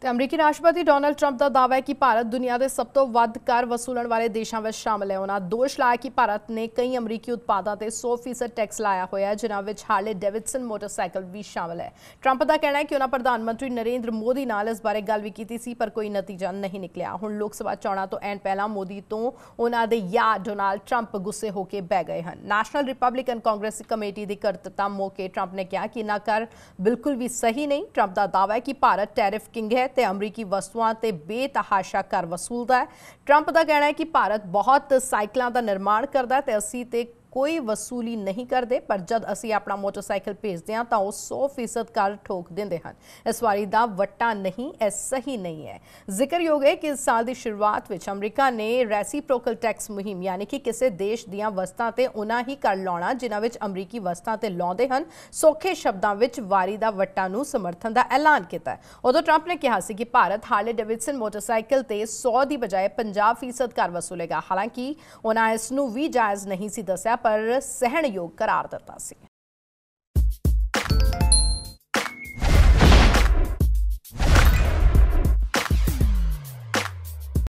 ਤੇ ਅਮਰੀਕੀ ਰਾਸ਼ਟਰਪਤੀ ਡੋਨਲਡ ਟਰੰਪ ਦਾ ਦਾਅਵਾ ਹੈ ਕਿ ਭਾਰਤ ਦੁਨੀਆ ਦੇ ਸਭ ਤੋਂ ਵੱਧ ਕਰ ਵਸੂਲਣ ਵਾਲੇ ਦੇਸ਼ਾਂ ਵਿੱਚ ਸ਼ਾਮਲ ਹੈ ਉਹਨਾਂ ਦੋਸ਼ ਲਾਇਆ ਕਿ ਭਾਰਤ ਨੇ ਕਈ ਅਮਰੀਕੀ ਉਤਪਾਦਾਂ ਤੇ 100% ਟੈਕਸ ਲਾਇਆ ਹੋਇਆ ਹੈ ਜਿਨ੍ਹਾਂ ਵਿੱਚ ਹਾਰਲੇ ਡੇਵਿਡਸਨ ਮੋਟਰਸਾਈਕਲ ਵੀ ਸ਼ਾਮਲ ਹੈ ਟਰੰਪ ਦਾ ਕਹਿਣਾ ਹੈ ਕਿ ਉਹਨਾਂ ਪ੍ਰਧਾਨ ਮੰਤਰੀ ਨਰਿੰਦਰ ਮੋਦੀ ਨਾਲ ਇਸ ਬਾਰੇ ਗੱਲ ਵੀ ਕੀਤੀ ਸੀ ਪਰ ਕੋਈ ਨਤੀਜਾ ਨਹੀਂ ਨਿਕਲਿਆ ਹੁਣ ਲੋਕ ਸਭਾ ਚੋਣਾਂ ਤੋਂ ਐਨ ਪਹਿਲਾਂ ਮੋਦੀ ਤੋਂ ਉਹਨਾਂ ਦੇ ਯਾਰ ਡੋਨਾਲਡ ਟਰੰਪ ਗੁੱਸੇ ਹੋ ਕੇ ਬਹਿ ਗਏ ਹਨ ਨੈਸ਼ਨਲ ਰਿਪਬਲਿਕਨ ਕਾਂਗਰਸ ਕਮੇਟੀ ਦੀ ਕਰਤਤਾ ਮੌਕੇ ਟਰੰਪ ਨੇ ਕਿਹਾ ਕਿ ਨਾ ਕਰ ਬਿਲਕੁਲ ਵੀ ਸਹੀ ਨਹੀਂ ਟਰੰਪ ਦਾ ਦਾਅਵਾ ਹੈ ਕਿ ਭਾਰਤ ਟੈਰਿਫ ਕਿੰਗ ਹੈ ਤੇ ਅਮਰੀਕੀ ਵਸਤੂਆਂ ਤੇ ਬੇਤਹਾਸ਼ਾ ਕਰ ਵਸੂਲਦਾ ਹੈ 트럼ਪ ਦਾ ਕਹਿਣਾ ਹੈ ਕਿ ਭਾਰਤ ਬਹੁਤ ਸਾਈਕਲਾਂ ਦਾ ਨਿਰਮਾਣ ਕਰਦਾ ਹੈ ਤੇ ਅਸੀਂ ਤੇ ਕੋਈ ਵਸੂਲੀ ਨਹੀਂ ਕਰਦੇ ਪਰ ਜਦ ਅਸੀਂ ਆਪਣਾ ਮੋਟਰਸਾਈਕਲ ਭੇਜਦੇ ਹਾਂ ਤਾਂ ਉਹ 100% ਕਰ ਠੋਕ ਦਿੰਦੇ ਹਨ ਇਸ ਵਾਰੀ ਦਾ ਵੱਟਾ ਨਹੀਂ ਇਹ ਸਹੀ ਨਹੀਂ ਹੈ ਜ਼ਿਕਰਯੋਗ ਹੈ ਕਿ ਇਸ ਸਾਲ ਦੀ ਸ਼ੁਰੂਆਤ ਵਿੱਚ ਅਮਰੀਕਾ ਨੇ ਰੈਸੀਪ੍ਰੋਕਲ ਟੈਕਸ ਮੁਹਿੰਮ ਯਾਨੀ ਕਿ ਕਿਸੇ ਦੇਸ਼ ਦੀਆਂ ਵਸਤਾਂ ਤੇ ਉਹਨਾਂ ਹੀ ਕਰ ਲਾਉਣਾ ਜਿਨ੍ਹਾਂ ਵਿੱਚ ਅਮਰੀਕੀ ਵਸਤਾਂ ਤੇ ਲਾਉਂਦੇ ਹਨ ਸੌਖੇ ਸ਼ਬਦਾਂ ਵਿੱਚ ਵਾਰੀ ਦਾ ਵੱਟਾ ਨੂੰ ਸਮਰਥਨ ਦਾ ਐਲਾਨ ਕੀਤਾ ਉਦੋਂ ਟਰੰਪ ਨੇ ਕਿਹਾ ਸੀ ਕਿ ਭਾਰਤ ਹਾਰਲੇ ਡੇਵਿਡਸਨ ਮੋਟਰਸਾਈਕਲ ਤੇ 100 ਦੀ ਬਜਾਏ 50% ਕਰ ਵਸੂਲੇਗਾ ਹਾਲਾਂਕਿ ਉਹਨਾਂ ਇਸ ਨੂੰ ਵੀ ਜਾਇਜ਼ ਨਹੀਂ ਸੀ ਦੱਸਿਆ ਪਰ ਸਹਿਣਯੋਗ ਕਰਾਰ ਦਿੱਤਾ ਸੀ